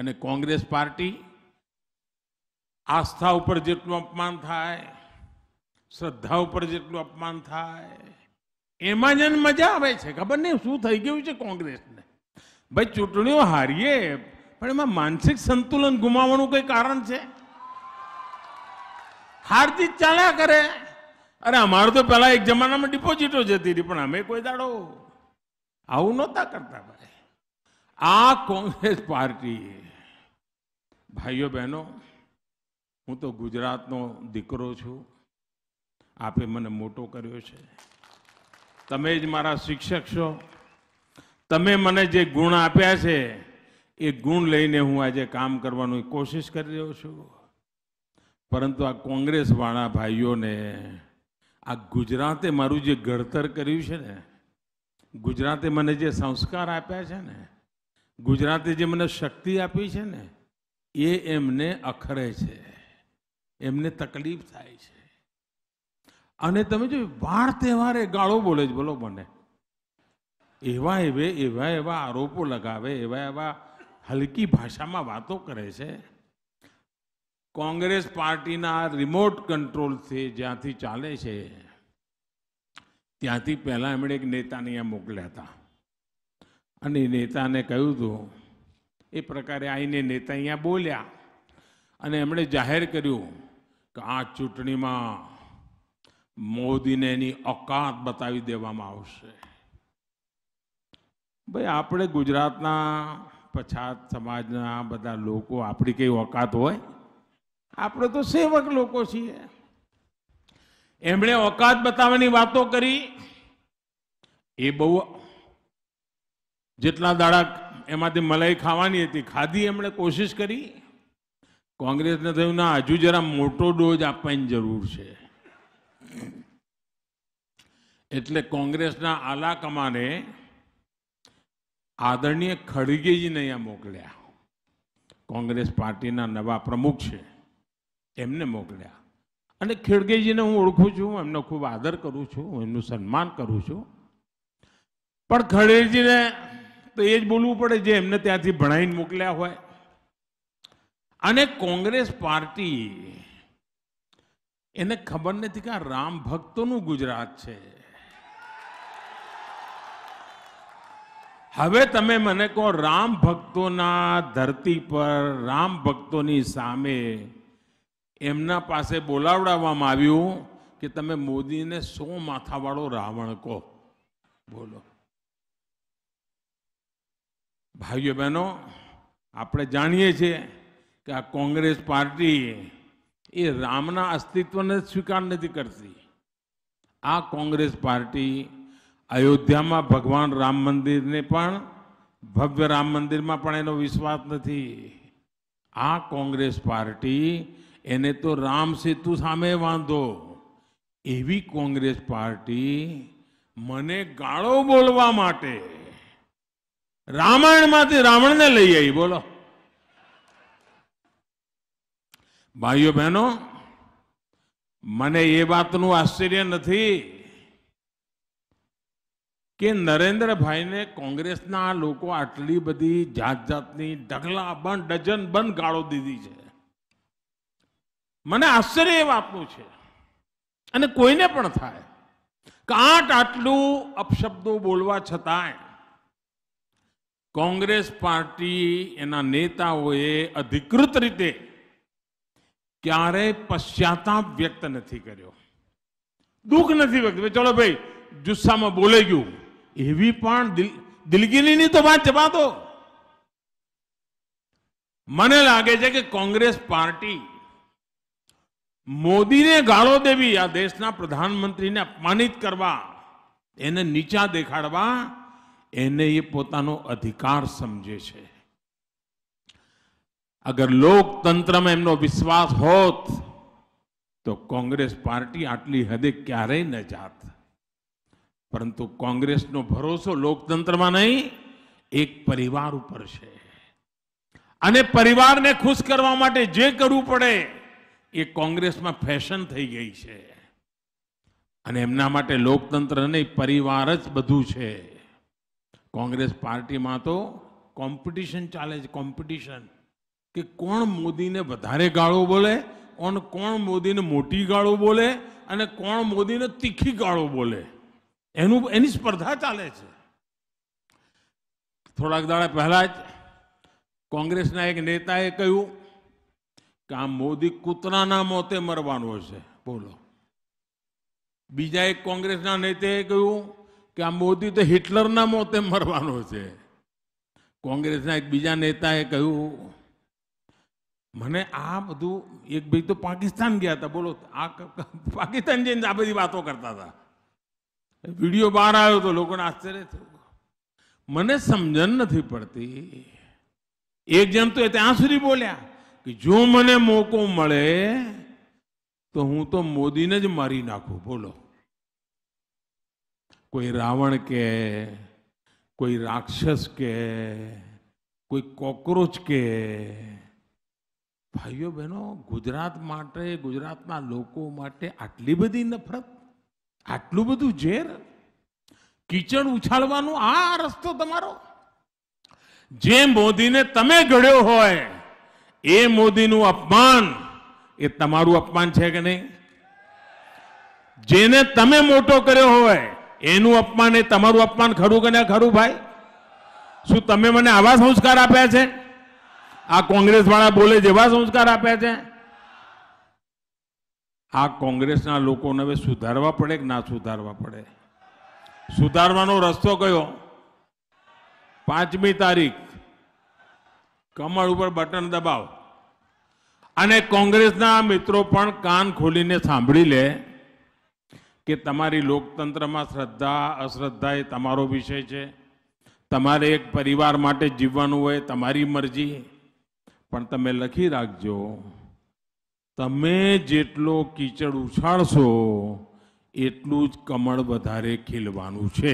અને કોંગ્રેસ પાર્ટી આસ્થા ઉપર જેટલું અપમાન થાય શ્રદ્ધા ઉપર જેટલું અપમાન થાય એમાં જન મજા આવે છે ખબર નહીં શું થઈ ગયું છે કોંગ્રેસને ભાઈ ચૂંટણીઓ હારીએ પણ એમાં માનસિક સંતુલન ગુમાવવાનું કોઈ કારણ છે હાર જીત ચાલ્યા કરે અરે અમારે તો પહેલાં એક જમાનામાં ડિપોઝિટો જતી હતી પણ અમે કોઈ દાડો આવું નહોતા કરતા ભાઈ આ કોંગ્રેસ પાર્ટી ભાઈઓ બહેનો હું તો ગુજરાતનો દીકરો છું આપે મને મોટો કર્યો છે તમે જ મારા શિક્ષક છો તમે મને જે ગુણ આપ્યા છે એ ગુણ લઈને હું આજે કામ કરવાની કોશિશ કરી રહ્યો છું પરંતુ આ કોંગ્રેસવાળા ભાઈઓને આ ગુજરાતે મારું જે ઘડતર કર્યું છે ને ગુજરાતે મને જે સંસ્કાર આપ્યા છે ને ગુજરાતે જે મને શક્તિ આપી છે ને એ એમને અખરે છે એમને તકલીફ થાય છે અને તમે જો વાર તહેવારે ગાળો બોલે જ બોલો મને એવા એવે એવા એવા આરોપો લગાવે એવા એવા હલકી ભાષામાં વાતો કરે છે કોંગ્રેસ પાર્ટીના રિમોટ કંટ્રોલથી જ્યાંથી ચાલે છે ત્યાંથી પહેલાં એમણે એક નેતાને અહીંયા મોકલ્યા હતા અને નેતાને કહ્યું હતું એ પ્રકારે આવીને નેતા અહીંયા બોલ્યા અને એમણે જાહેર કર્યું કે આ ચૂંટણીમાં મોદીને એની ઓકાત બતાવી દેવામાં આવશે ભાઈ આપણે ગુજરાતના પછાત સમાજના બધા લોકો આપણી કઈ ઓકાત હોય આપણે તો સેવક લોકો છીએ એમણે ઓકાત બતાવવાની વાતો કરી એ બહુ જેટલા દાડા એમાંથી મલાઈ ખાવાની હતી ખાધી એમણે કોશિશ કરી કોંગ્રેસને થયું ના હજુ જરા મોટો ડોઝ આપવાની જરૂર છે એટલે કોંગ્રેસના આલા કમાને આદરણીય ખડગેજીને અહીંયા મોકલ્યા કોંગ્રેસ પાર્ટીના નવા પ્રમુખ છે એમને મોકલ્યા અને ખેડગેજીને હું ઓળખું છું એમનો ખૂબ આદર કરું છું હું એમનું સન્માન કરું છું પણ ખડેજીને તો એ જ બોલવું પડે જે એમને ત્યાંથી ભણાવીને મોકલ્યા હોય અને કોંગ્રેસ પાર્ટી એને ખબર નથી કે આ રામ ભક્તોનું ગુજરાત છે હવે તમે મને કહો રામ ભક્તોના ધરતી પર રામ ભક્તોની સામે એમના પાસે બોલાવડાવવામાં આવ્યું કે તમે મોદીને સો માથાવાળો રાવણ કહો બોલો ભાઈઓ બહેનો આપણે જાણીએ છીએ કે આ કોંગ્રેસ પાર્ટી એ રામના અસ્તિત્વને સ્વીકાર નથી કરતી આ કોંગ્રેસ પાર્ટી અયોધ્યામાં ભગવાન રામ મંદિરને પણ ભવ્ય રામ મંદિરમાં પણ એનો વિશ્વાસ નથી આ કોંગ્રેસ પાર્ટી એને તો રામ સેતુ સામે વાંધો એવી કોંગ્રેસ પાર્ટી મને ગાળો બોલવા માટે રામાયણમાંથી રાવણને લઈ આવી બોલો ભાઈઓ બહેનો મને એ વાતનું આશ્ચર્ય નથી કે નરેન્દ્રભાઈને કોંગ્રેસના લોકો આટલી બધી જાત જાતની ઢગલા બંધ ડઝન બંધ ગાળો દીધી છે મને આશ્ચર્ય એ વાતનું છે અને કોઈને પણ થાય કાંટ આટલું અપશબ્દો બોલવા છતાંય કોંગ્રેસ પાર્ટી એના નેતાઓએ અધિકૃત રીતે ક્યારેય પશ્ચાતાપ વ્યક્ત નથી કર્યો દુઃખ નથી વ્યક્ત ચલો ભાઈ જુસ્સામાં બોલાઈ ગયું એવી પણ દિલ દિલગીરીની તો વાત જવા મને લાગે છે કે કોંગ્રેસ પાર્ટી મોદીને ગાળો દેવી આ દેશના પ્રધાનમંત્રીને અપમાનિત કરવા એને નીચા દેખાડવા એને એ પોતાનો અધિકાર સમજે છે અગર લોકતંત્રમાં એમનો વિશ્વાસ હોત તો કોંગ્રેસ પાર્ટી આટલી હદે ક્યારેય ન જાત પરંતુ કોંગ્રેસનો ભરોસો લોકતંત્રમાં નહીં એક પરિવાર ઉપર છે અને પરિવારને ખુશ કરવા માટે જે કરવું પડે એ કોંગ્રેસમાં ફેશન થઈ ગઈ છે અને એમના માટે લોકતંત્ર નહીં પરિવાર જ બધું છે કોંગ્રેસ પાર્ટીમાં તો કોમ્પિટિશન ચાલે છે કોમ્પિટિશન કે કોણ મોદીને વધારે ગાળો બોલે કોણ કોણ મોદીને મોટી ગાળો બોલે અને કોણ મોદીને તીખી ગાળો બોલે એનું એની સ્પર્ધા ચાલે છે થોડાક દાડા પહેલાં જ કોંગ્રેસના એક નેતાએ કહ્યું કે આ મોદી કૂતરાના મોતે મરવાનો છે બોલો બીજા એક કોંગ્રેસના નેતાએ કહ્યું કે આ મોદી તો હિટલરના મોતે મરવાનો છે કોંગ્રેસના એક બીજા નેતાએ કહ્યું મને આ બધું એક ભાઈ તો પાકિસ્તાન ગયા હતા બોલો આ પાકિસ્તાન જઈને આ બધી વાતો કરતા હતા વિડીયો બહાર આવ્યો તો લોકોને આશ્ચર્ય થયું મને સમજણ નથી પડતી એક જણ તો ત્યાં સુધી બોલ્યા કે જો મને મોકો મળે તો હું તો મોદીને જ મારી નાખું બોલો કોઈ રાવણ કે કોઈ રાક્ષસ કે કોઈ કોક્રોચ કે ભાઈઓ બહેનો ગુજરાત માટે ગુજરાતના લોકો માટે આટલી બધી નફરત આટલું બધું ઝેર કિચડ ઉછાળવાનો આ રસ્તો તમારો જે મોદીને તમે ઘડ્યો હોય એ મોદીનું અપમાન એ તમારું અપમાન છે કે નહીં જેને તમે મોટો કર્યો હોય એનું અપમાન એ તમારું અપમાન ખરું કે ખરું ભાઈ શું તમે મને આવા સંસ્કાર આપ્યા છે આ કોંગ્રેસવાળા બોલે જેવા સંસ્કાર આપ્યા છે આ કોંગ્રેસના લોકોને હવે સુધારવા પડે કે ના સુધારવા પડે સુધારવાનો રસ્તો કયો પાંચમી તારીખ કમળ ઉપર બટન દબાવ અને કોંગ્રેસના મિત્રો પણ કાન ખોલીને સાંભળી લે કે તમારી લોકતંત્રમાં શ્રદ્ધા અશ્રદ્ધા એ તમારો વિષય છે તમારે એક પરિવાર માટે જીવવાનું હોય તમારી મરજી પણ તમે લખી રાખજો તમે જેટલો કીચડ ઉછાળશો એટલું જ કમળ વધારે ખીલવાનું છે